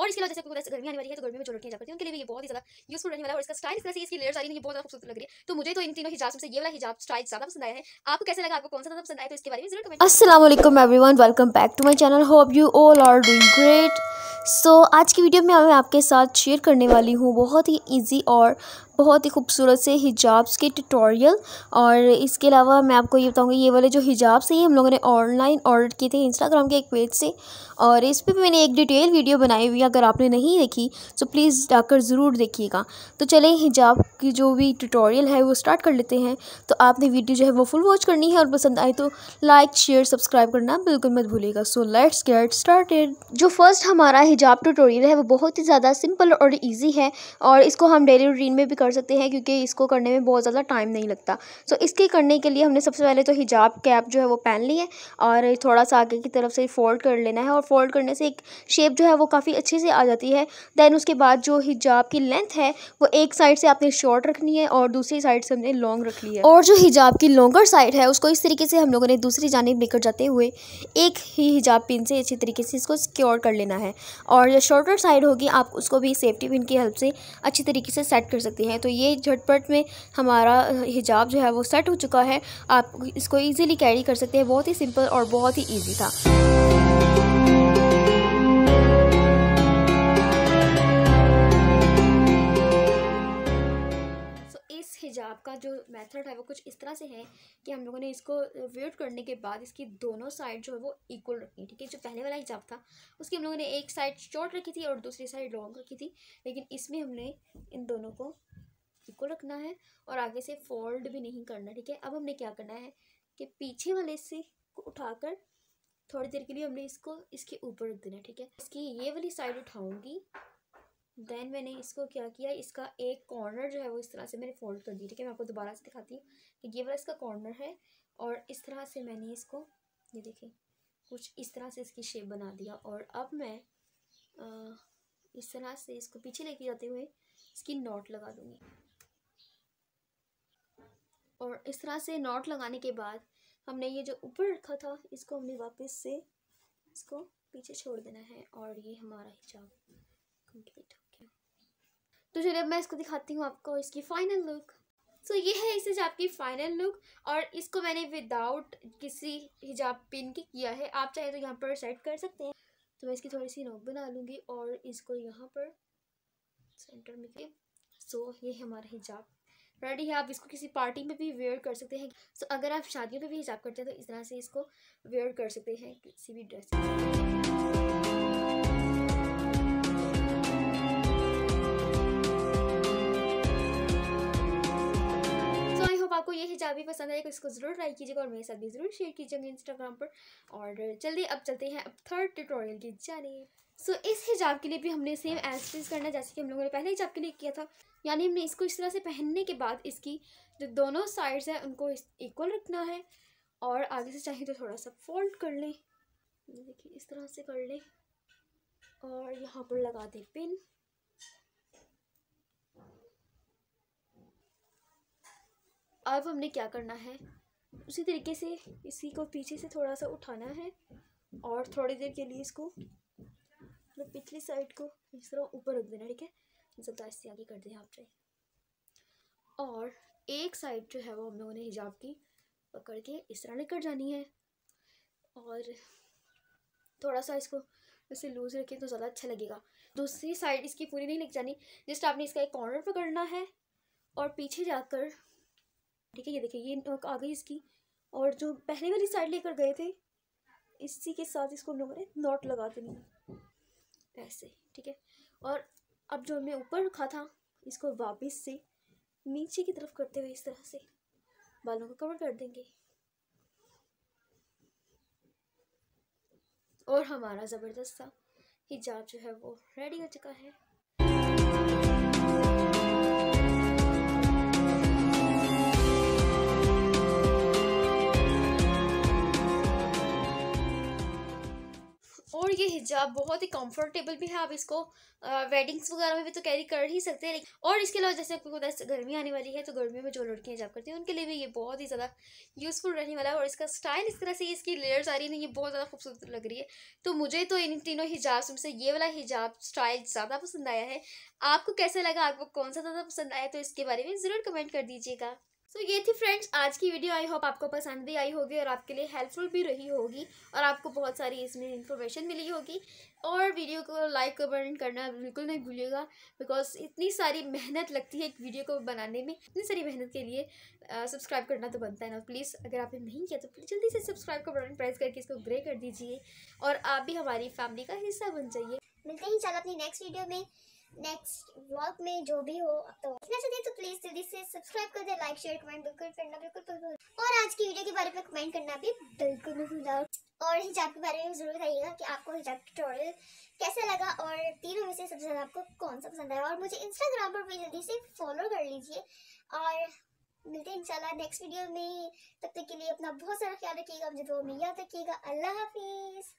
और इसके अलावा जैसे गर्मी आने वाली है तो गर्मी में जो लड़कियाँ जाती है उनके लिए भी ये बहुत ही ज्यादा यूजफुल रहने वाला है और इसका स्टाइल इस तरह से इसकी लेयर आ रही है बहुत ज्यादा खूबसूरत लग रही है तो मुझे तो इन तीनों हिजाब से ये वाला हिजाब स्टाइल ज्यादा पसंद आया है आपको कैसे लगा आपको कौन सा पसंद आया तो इसके बारे में असलम everyone welcome back to my channel hope you all are doing great so आज की वीडियो में मैं आपके साथ शेयर करने वाली हूँ बहुत ही ईजी और बहुत ही खूबसूरत से हिजाब्स के ट्यूटोरियल और इसके अलावा मैं आपको ये बताऊँगी ये वाले जो हिजाब्स हैं ये हम लोगों ने ऑनलाइन ऑर्डर किए थे इंस्टाग्राम के एक पेज से और इस पर मैंने एक डिटेल वीडियो बनाई हुई अगर आपने नहीं देखी तो प्लीज़ जाकर ज़रूर देखिएगा तो चलें हिजाब की जो भी ट्यूटोरियल है वो स्टार्ट कर लेते हैं तो आपने वीडियो जो है वो फुल वॉच करनी है और पसंद आए तो लाइक शेयर सब्सक्राइब करना बिल्कुल मत भूलेगा सो लेट्स गेट स्टार्ट जो फर्स्ट हमारा हिजाब ट्यूटोरियल है वो बहुत ही ज़्यादा सिंपल और ईजी है और इसको हम डेली रूटीन में भी कर कर सकते हैं क्योंकि इसको करने में बहुत ज़्यादा टाइम नहीं लगता सो so, इसके करने के लिए हमने सबसे पहले तो हिजाब कैप जो है वो पहन ली है और थोड़ा सा आगे की तरफ से फोल्ड कर लेना है और फोल्ड करने से एक शेप जो है वो काफ़ी अच्छे से आ जाती है दैन उसके बाद जो हिजाब की लेंथ है वो एक साइड से आपने शॉर्ट रखनी है और दूसरी साइड से हमने लॉन्ग रख ली है और जो हिजाब की लॉन्गर साइड है उसको इस तरीके से हम लोगों ने दूसरी जानब लेकर जाते हुए एक ही हिजाब पिन से अच्छी तरीके से इसको सिक्योर कर लेना है और जो शॉर्टर साइड होगी आप उसको भी सेफ्टी पिन की हेल्प से अच्छी तरीके से सेट कर सकते हैं तो ये झटपट में हमारा हिजाब जो है वो सेट हो चुका है आप इसको ईजिली कैरी कर सकते हैं बहुत ही सिंपल और बहुत ही ईजी था हिजाब का जो मेथड है वो कुछ इस तरह से है कि हम लोगों ने इसको वेट करने के बाद इसकी दोनों साइड जो है वो इक्वल रखनी ठीक है जो पहले वाला हिजाब था उसकी हम लोगों ने एक साइड शॉर्ट रखी थी और दूसरी साइड लॉन्ग रखी थी लेकिन इसमें हमने इन दोनों को इक्वल रखना है और आगे से फोल्ड भी नहीं करना ठीक है अब हमने क्या करना है कि पीछे वाले से को उठाकर थोड़ी देर के लिए हमने इसको इसके ऊपर रख देना ठीक है इसकी ये वाली साइड उठाऊंगी देन मैंने इसको क्या किया इसका एक कॉर्नर जो है वो इस तरह से मैंने फोल्ड कर दिया ठीक है मैं आपको दोबारा से दिखाती हूँ कि ये वाला इसका कॉर्नर है और इस तरह से मैंने इसको ये देखें कुछ इस तरह से इसकी शेप बना दिया और अब मैं आ, इस तरह से इसको पीछे लेके जाते हुए इसकी नॉट लगा दूँगी और इस तरह से नॉट लगाने के बाद हमने ये जो ऊपर रखा था इसको हमने वापस से इसको पीछे छोड़ देना है और ये हमारा हिजाब कंप्लीट हो गया तो चलिए अब मैं इसको दिखाती हूँ आपको इसकी फाइनल लुक सो so, ये है इस हिजाब की फाइनल लुक और इसको मैंने विदाउट किसी हिजाब पिन के किया है आप चाहे तो यहाँ पर सेट कर सकते हैं तो मैं इसकी थोड़ी सी नोक बना लूँगी और इसको यहाँ पर सेंटर में के सो so, ये हमारा हिजाब रेडी है आप इसको किसी पार्टी में भी वेयर कर सकते हैं सो so, अगर आप शादियों में भी हिजाब करते हैं तो इस तरह से इसको वेयर कर सकते हैं किसी भी ड्रेस भी पसंद आएगा इसको ज़रूर ट्राई कीजिएगा और मेरे साथ भी ज़रूर शेयर कीजिएगा इंस्टाग्राम पर और जल्दी अब चलते हैं अब थर्ड ट्यूटोरियल की जाने सो so, इस हिजाब के लिए भी हमने सेम एज करना करना जैसे कि हम लोगों ने पहले हिजाब के लिए किया था यानी हमने इसको इस तरह से पहनने के बाद इसकी जो दोनों साइड्स हैं उनको इक्वल रखना है और आगे से चाहिए तो थोड़ा सा फोल्ड कर लें देखिए इस तरह से कर लें और यहाँ पर लगा दें पिन अब हमने क्या करना है उसी तरीके से इसी को पीछे से थोड़ा सा उठाना है और थोड़ी देर के लिए इसको मतलब तो पिछली साइड को इस तरह ऊपर रख देना ठीक है ज़्यादा इससे आगे कर दें आप ट्राई और एक साइड जो है वो हम लोगों ने हिजाब की पकड़ के इस तरह निकल जानी है और थोड़ा सा इसको ऐसे लूज़ रखें तो ज़्यादा अच्छा लगेगा दूसरी साइड इसकी पूरी नहीं लिख जानी जस्ट आपने इसका एक कॉर्नर पकड़ना है और पीछे जाकर ठीक है ये देखिए ये नोक आ गई इसकी और जो पहले वाली साइड लेकर गए थे इसी के साथ इसको हम लोगों ने नॉट लगा देनी है ऐसे ठीक है और अब जो हमने ऊपर रखा था इसको वापस से नीचे की तरफ करते हुए इस तरह से बालों को कवर कर देंगे और हमारा ज़बरदस्त सा हिजाब जो है वो रेडी हो चुका है ये हिजाब बहुत ही कंफर्टेबल भी है आप इसको वेडिंग्स वगैरह में भी तो कैरी कर ही सकते हैं और इसके अलावा जैसे आपको गर्मी आने वाली है तो गर्मियों में जो लड़कियाँ हिजाब करती हैं उनके लिए भी ये बहुत ही ज़्यादा यूज़फुल रहने वाला है और इसका स्टाइल इस तरह से इसकी लेयर्स आ रही है ये बहुत ज़्यादा खूबसूरत लग रही है तो मुझे तो इन तीनों हिजाब में से ये वाला हिजाब स्टाइल ज़्यादा पसंद आया है आपको कैसा लगा आपको कौन सा ज़्यादा पसंद आया तो इसके बारे में ज़रूर कमेंट कर दीजिएगा सो so, ये थी फ्रेंड्स आज की वीडियो आई होप आपको पसंद भी आई होगी और आपके लिए हेल्पफुल भी रही होगी और आपको बहुत सारी इसमें इन्फॉर्मेशन मिली होगी और वीडियो को लाइक कमेंट करना बिल्कुल नहीं भूलिएगा बिकॉज इतनी सारी मेहनत लगती है एक वीडियो को बनाने में इतनी सारी मेहनत के लिए सब्सक्राइब करना तो बनता है ना प्लीज़ अगर आपने नहीं किया तो प्लीज़ जल्दी से सब्सक्राइब का बटन प्रेस करके इसको ग्रे कर दीजिए और आप भी हमारी फैमिली का हिस्सा बन जाइए मिलते ही चाहते अपनी नेक्स्ट वीडियो में नेक्स्ट व्लॉग में जो भी हो तो इसमें तो प्लीज जल्दी से सब्सक्राइब कर दे लाइक शेयर कमेंट बिल्कुल करना बिल्कुल और आज की वीडियो के बारे में कमेंट करना भी बिल्कुल नहीं भूला और हिजाब के बारे में जरूर बताइएगा कि आपको हिजाब ट्यूटोरियल कैसा लगा और तीनों में से सबसे ज़्यादा आपको कौन सा पसंद आया और मुझे इंस्टाग्राम पर भी जल्दी से फॉलो कर लीजिए और मिलते हैं इंशाल्लाह नेक्स्ट वीडियो में तब तक के लिए अपना बहुत सारा ख्याल रखिएगा मुझे दो में याद रखिएगा अल्लाह हाफिज़